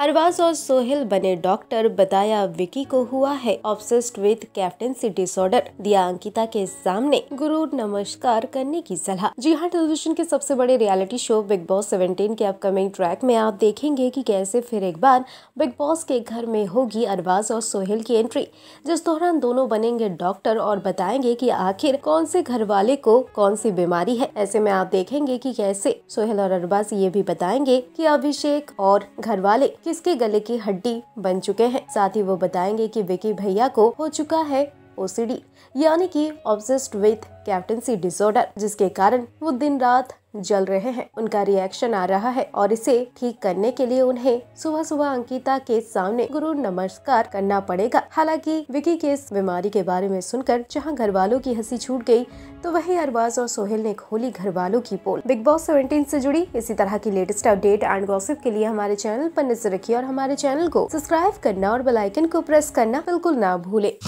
अरबाज और सोहेल बने डॉक्टर बताया विकी को हुआ है ऑब्सेस्ड विद कैप्टेंसी डिसऑर्डर दिया अंकिता के सामने गुरु नमस्कार करने की सलाह जी हाँ टेलीविजन के सबसे बड़े रियलिटी शो बिग बॉस 17 के अपकमिंग ट्रैक में आप देखेंगे कि कैसे फिर एक बार बिग बॉस के घर में होगी अरबाज और सोहेल की एंट्री जिस दौरान दोनों बनेंगे डॉक्टर और बताएंगे की आखिर कौन से घर वाले को कौन सी बीमारी है ऐसे में आप देखेंगे की कैसे सोहेल और अरबाज ये भी बताएंगे की अभिषेक और घर वाले किसके गले की हड्डी बन चुके हैं साथ ही वो बताएंगे कि विकी भैया को हो चुका है ओसीडी यानी कि ऑब्जेस्ट विथ कैप्टेंसी डिसऑर्डर जिसके कारण वो दिन रात जल रहे हैं उनका रिएक्शन आ रहा है और इसे ठीक करने के लिए उन्हें सुबह सुबह अंकिता के सामने गुरु नमस्कार करना पड़ेगा हालांकि विकी के इस बीमारी के बारे में सुनकर जहां घर वालों की हंसी छूट गई तो वहीं अरबाज और सोहेल ने खोली घर वालों की पोल बिग बॉस सेवेंटीन से जुड़ी इसी तरह की लेटेस्ट अपडेट एंड गॉसिप के लिए हमारे चैनल पर नजर रखिए और हमारे चैनल को सब्सक्राइब करना और बेलाइकन को प्रेस करना बिल्कुल ना भूले